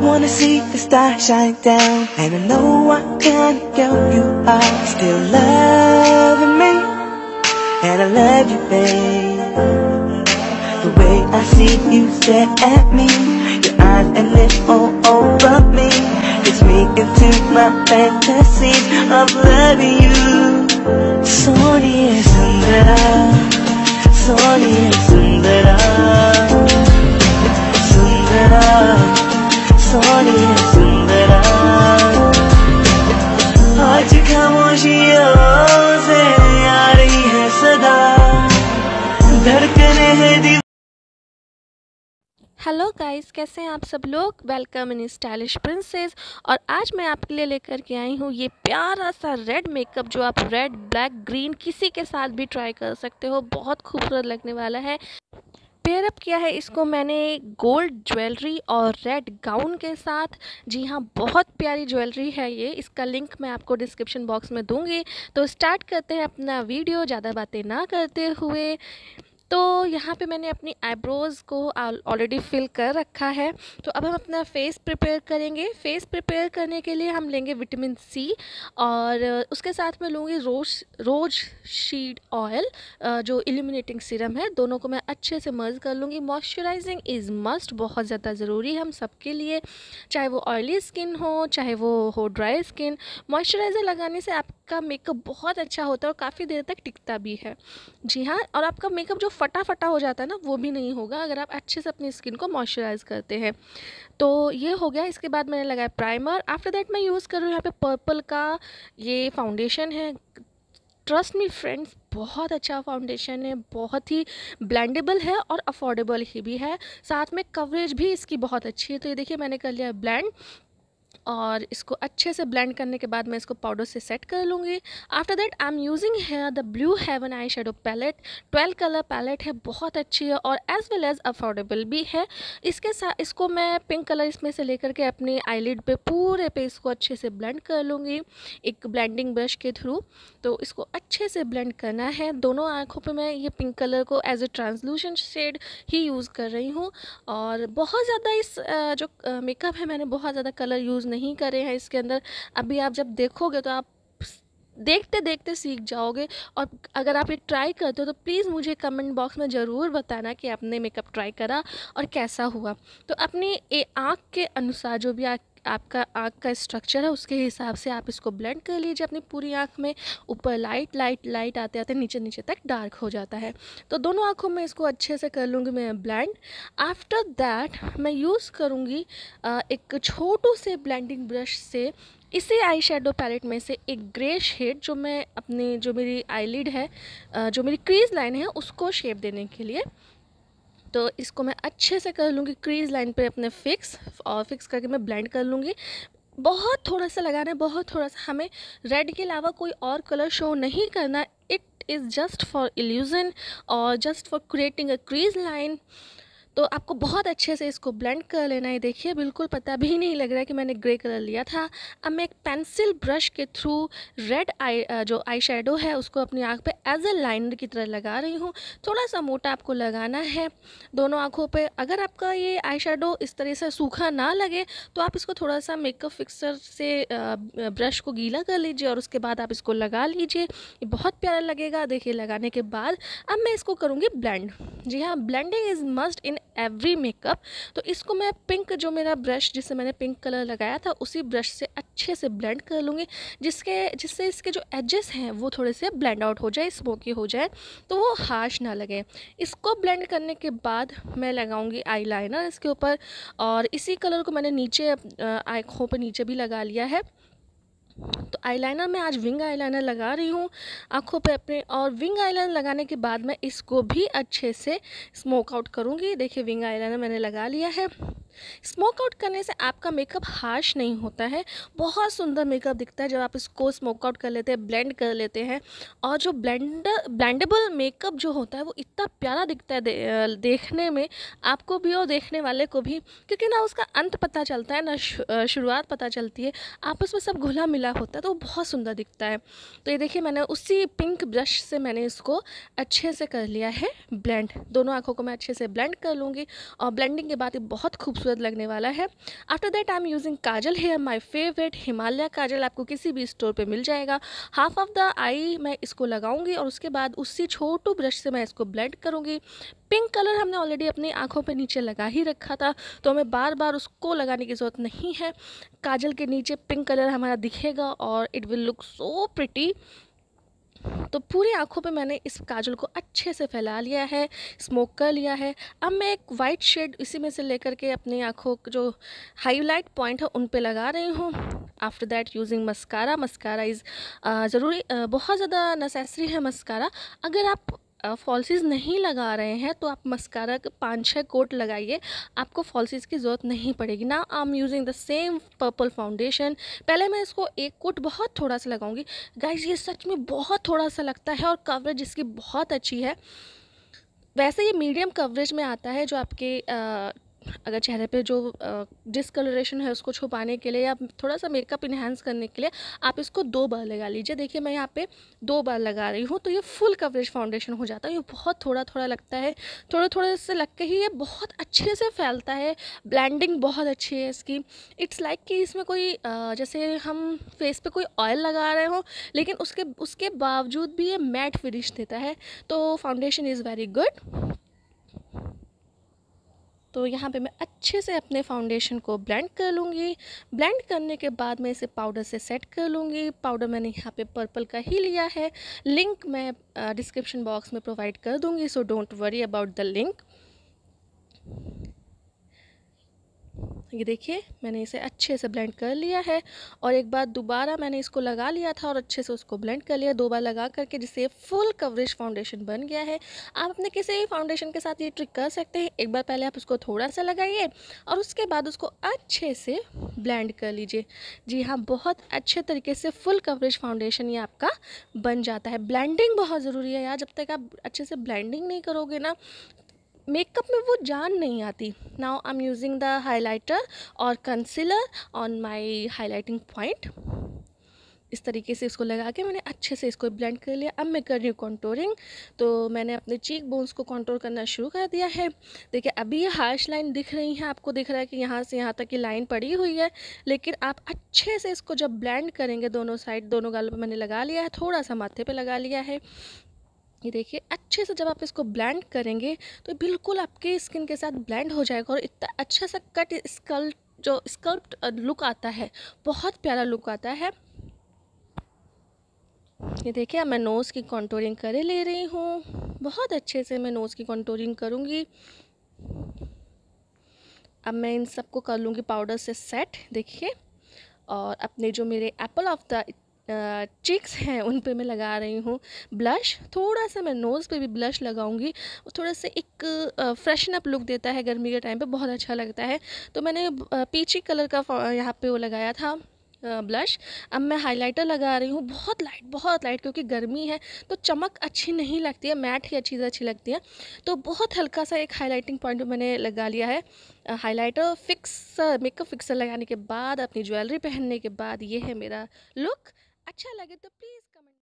wanna see the stars shine down And I know I kind of girl you are Still loving me And I love you, babe The way I see you stare at me Your eyes and lips all over me It's me into my fantasies of loving you so 손들어 소리에 손들어 आज खामोशियों से आ रही है सदा है दिल hello guys कैसे हैं आप सब लोग वेलकम इन स्टाइलिश प्रिंसेस और आज मैं आपके लिए लेकर के आई हूँ ये प्यारा सा रेड मेकअप जो आप रेड ब्लैक ग्रीन किसी के साथ भी ट्राई कर सकते हो बहुत खूबसूरत लगने वाला है पेयरअप किया है इसको मैंने गोल्ड ज्वेलरी और रेड गाउन के साथ जी हाँ बहुत प्यारी ज्वेलरी है ये इसका लिंक मैं आपको डिस्क्रिप्शन बॉक्स में दूंगी तो स्टार्ट करते हैं अपना वीडियो ज़्यादा बातें ना करते हुए तो यहाँ पे मैंने अपनी आईब्रोज़ को ऑलरेडी फिल कर रखा है तो अब हम अपना फेस प्रिपेयर करेंगे फेस प्रिपेयर करने के लिए हम लेंगे विटामिन सी और उसके साथ मैं लूँगी रोज रोज शीड ऑयल जो इल्यूमिनेटिंग सीरम है दोनों को मैं अच्छे से मर्ज कर लूँगी मॉइस्चराइजिंग इज़ मस्ट बहुत ज़्यादा ज़रूरी है हम सब लिए चाहे वो ऑयली स्किन हो चाहे वो हो ड्राई स्किन मॉइस्चराइज़र लगाने से आप का मेकअप बहुत अच्छा होता है और काफ़ी देर तक टिकता भी है जी हाँ और आपका मेकअप जो फटाफटा हो जाता है ना वो भी नहीं होगा अगर आप अच्छे से अपनी स्किन को मॉइस्चराइज करते हैं तो ये हो गया इसके बाद मैंने लगाया प्राइमर आफ्टर दैट मैं यूज़ कर रही हूँ यहाँ पे पर्पल का ये फाउंडेशन है ट्रस्ट मी फ्रेंड्स बहुत अच्छा फाउंडेशन है बहुत ही ब्लेंडेबल है और अफोर्डेबल ही भी है साथ में कवरेज भी इसकी बहुत अच्छी है तो ये देखिए मैंने कर लिया ब्लेंड और इसको अच्छे से ब्लेंड करने के बाद मैं इसको पाउडर से सेट कर लूँगी after that I am using है the blue heaven eye shadow palette twelve colour palette है बहुत अच्छी है और एज वेल एज अफोर्डेबल भी है इसके साथ इसको मैं पिंक कलर इसमें से लेकर के अपनी आईलिड पे पूरे पे इसको अच्छे से ब्लेंड कर लूँगी एक ब्लेंडिंग ब्रश के थ्रू तो इसको अच्छे से ब्लेंड करना है दोनों आँखों पर मैं ये पिंक कलर को एज ए ट्रांसलूशन शेड ही यूज़ कर रही हूँ और बहुत ज़्यादा इस जो मेकअप है मैंने बहुत ज़्यादा कलर यूज़ यूज़ नहीं करे हैं इसके अंदर अभी आप जब देखोगे तो आप देखते देखते सीख जाओगे और अगर आप ये ट्राई करते हो तो प्लीज़ मुझे कमेंट बॉक्स में ज़रूर बताना कि आपने मेकअप ट्राई करा और कैसा हुआ तो अपनी आँख के अनुसार जो भी आप आपका आँख का स्ट्रक्चर है उसके हिसाब से आप इसको ब्लेंड कर लीजिए अपनी पूरी आँख में ऊपर लाइट लाइट लाइट आते आते नीचे नीचे तक डार्क हो जाता है तो दोनों आँखों में इसको अच्छे से कर लूँगी मैं ब्लेंड आफ्टर दैट मैं यूज़ करूँगी एक छोटू से ब्लेंडिंग ब्रश से इसी आई शेडो पैलेट में से एक ग्रे शेड जो मैं अपनी जो मेरी आईलिड है जो मेरी क्रीज लाइन है उसको शेप देने के लिए तो इसको मैं अच्छे से कर लूँगी क्रीज लाइन पे अपने फिक्स और फिक्स करके मैं ब्लेंड कर लूँगी बहुत थोड़ा सा लगाना है बहुत थोड़ा सा हमें रेड के अलावा कोई और कलर शो नहीं करना it is just for illusion और just for creating a crease line तो आपको बहुत अच्छे से इसको ब्लेंड कर लेना है देखिए बिल्कुल पता भी नहीं लग रहा है कि मैंने ग्रे कलर लिया था अब मैं एक पेंसिल ब्रश के थ्रू रेड आई जो आई शेडो है उसको अपनी आँख पे एज ए लाइनर की तरह लगा रही हूँ थोड़ा सा मोटा आपको लगाना है दोनों आँखों पर अगर आपका ये आई शेडो इस तरह से सूखा ना लगे तो आप इसको थोड़ा सा मेकअप फिक्सर से ब्रश को गीला कर लीजिए और उसके बाद आप इसको लगा लीजिए बहुत प्यारा लगेगा देखिए लगाने के बाद अब मैं इसको करूँगी ब्लेंड जी हाँ blending is must in every makeup तो इसको मैं पिंक जो मेरा ब्रश जिससे मैंने पिंक कलर लगाया था उसी ब्रश से अच्छे से ब्लेंड कर लूँगी जिसके जिससे इसके जो एजेस हैं वो थोड़े से ब्लेंड आउट हो जाए स्मोकी हो जाए तो वो हार्श ना लगे इसको ब्लेंड करने के बाद मैं लगाऊँगी आईलाइनर इसके ऊपर और इसी कलर को मैंने नीचे आँखों पर नीचे भी लगा लिया है तो आईलाइनर मैं आज विंग आईलाइनर लगा रही हूँ आँखों पे अपने और विंग आईलाइनर लगाने के बाद मैं इसको भी अच्छे से स्मोक आउट करूँगी देखिए विंग आईलाइनर मैंने लगा लिया है स्मोक आउट करने से आपका मेकअप हार्श नहीं होता है बहुत सुंदर मेकअप दिखता है जब आप इसको स्मोक आउट कर लेते हैं ब्लेंड कर लेते हैं और जो ब्लेंड ब्लेंडेबल मेकअप जो होता है वो इतना प्यारा दिखता है दे, देखने में आपको भी और देखने वाले को भी क्योंकि ना उसका अंत पता चलता है ना शुरुआत पता चलती है आपस में सब घुला मिला होता है तो वो बहुत सुंदर दिखता है तो ये देखिए मैंने उसी पिंक ब्रश से मैंने इसको अच्छे से कर लिया है ब्लेंड दोनों आँखों को मैं अच्छे से ब्लेंड कर लूँगी और ब्लेंडिंग के बाद ये बहुत खूबसूरत खूबसूरत लगने वाला है after that I am using kajal here my favourite Himalaya kajal आपको किसी भी स्टोर पर मिल जाएगा हाफ ऑफ द आई मैं इसको लगाऊंगी और उसके बाद उसी छोटू ब्रश से मैं इसको ब्लेंड करूंगी पिंक कलर हमने ऑलरेडी अपनी आंखों पर नीचे लगा ही रखा था तो हमें बार बार उसको लगाने की ज़रूरत नहीं है काजल के नीचे पिंक कलर हमारा दिखेगा और it will look so pretty तो पूरी आंखों पे मैंने इस काजल को अच्छे से फैला लिया है स्मोक कर लिया है अब मैं एक वाइट शेड इसी में से लेकर के अपनी आँखों जो हाईलाइट पॉइंट है उन पर लगा रही हूँ after that using mascara mascara is ज़रूरी बहुत ज़्यादा नेसेसरी है मस्कारा अगर आप फॉल्सिस नहीं लगा रहे हैं तो आप मस्कारा का पाँच छः कोट लगाइए आपको फॉल्सिस की ज़रूरत नहीं पड़ेगी ना I am using the same purple foundation पहले मैं इसको एक कोट बहुत थोड़ा सा लगाऊंगी गाइज ये सच में बहुत थोड़ा सा लगता है और कवरेज इसकी बहुत अच्छी है वैसे ये मीडियम कवरेज में आता है जो आपके अगर चेहरे पे जो डिसकलरेशन है उसको छुपाने के लिए या थोड़ा सा मेकअप इन्हेंस करने के लिए आप इसको दो बार लगा लीजिए देखिए मैं यहाँ पे दो बार लगा रही हूँ तो ये फुल कवरेज फाउंडेशन हो जाता है ये बहुत थोड़ा थोड़ा लगता है थोड़ा थोड़ा इससे लग के ही ये बहुत अच्छे से फैलता है ब्लैंडिंग बहुत अच्छी है इसकी इट्स लाइक like कि इसमें कोई जैसे हम फेस पे कोई ऑयल लगा रहे हों लेकिन उसके उसके बावजूद भी ये मैट फिनिश देता है तो फाउंडेशन इज़ वेरी गुड तो यहाँ पे मैं अच्छे से अपने फाउंडेशन को ब्लेंड कर लूँगी ब्लेंड करने के बाद मैं इसे पाउडर से सेट कर लूँगी पाउडर मैंने यहाँ पे पर्पल का ही लिया है लिंक मैं डिस्क्रिप्शन बॉक्स में प्रोवाइड कर दूँगी so don't worry about the link ये देखिए मैंने इसे अच्छे से ब्लेंड कर लिया है और एक बार दोबारा मैंने इसको लगा लिया था और अच्छे से उसको ब्लेंड कर लिया दो बार लगा करके जिससे फुल कवरेज फाउंडेशन बन गया है आप अपने किसी भी फाउंडेशन के साथ ये ट्रिक कर सकते हैं एक बार पहले आप उसको थोड़ा सा लगाइए और उसके बाद उसको अच्छे से ब्लेंड कर लीजिए जी हाँ बहुत अच्छे तरीके से फुल कवरेज फाउंडेशन ये आपका बन जाता है ब्लैंडिंग बहुत ज़रूरी है यार जब तक आप अच्छे से ब्लैंडिंग नहीं करोगे ना मेकअप में वो जान नहीं आती now I am using the highlighter और concealer on my highlighting point इस तरीके से इसको लगा के मैंने अच्छे से इसको ब्लेंड कर लिया अब मैं कर रही हूँ कॉन्टोरिंग तो मैंने अपने चीक बोन्स को कॉन्टोर करना शुरू कर दिया है देखिए अभी ये हार्श लाइन दिख रही है आपको दिख रहा है कि यहाँ से यहाँ तक की लाइन पड़ी हुई है लेकिन आप अच्छे से इसको जब ब्लेंड करेंगे दोनों साइड दोनों गालों पर मैंने लगा लिया है थोड़ा सा माथे पर लगा लिया है ये देखिए अच्छे से जब आप इसको ब्लेंड करेंगे तो बिल्कुल आपके स्किन के साथ ब्लेंड हो जाएगा और इतना अच्छा सा कट स्कल जो स्कल्प्ट लुक आता है बहुत प्यारा लुक आता है ये देखिए मैं नोज़ की कॉन्टोरिंग करे ले रही हूँ बहुत अच्छे से मैं नोज़ की कॉन्टोरिंग करूँगी अब मैं इन सबको कर लूँगी पाउडर से सेट देखिए और अपने जो मेरे एप्पल ऑफ द चिक्स हैं उन पे मैं लगा रही हूँ ब्लश थोड़ा सा मैं नोज़ पे भी ब्लश लगाऊंगी थोड़ा सा एक फ्रेशन अप लुक देता है गर्मी के टाइम पे बहुत अच्छा लगता है तो मैंने पीची कलर का यहाँ पे वो लगाया था ब्लश अब मैं हाइलाइटर लगा रही हूँ बहुत लाइट बहुत लाइट क्योंकि गर्मी है तो चमक अच्छी नहीं लगती है मैट ही अच्छी अच्छी लगती है तो बहुत हल्का सा एक हाइलाइटिंग पॉइंट मैंने लगा लिया है हाइलाइटर फिक्स मेकअप फिक्सर लगाने के बाद अपनी ज्वेलरी पहनने के बाद ये है मेरा लुक अच्छा लगे तो प्लीज़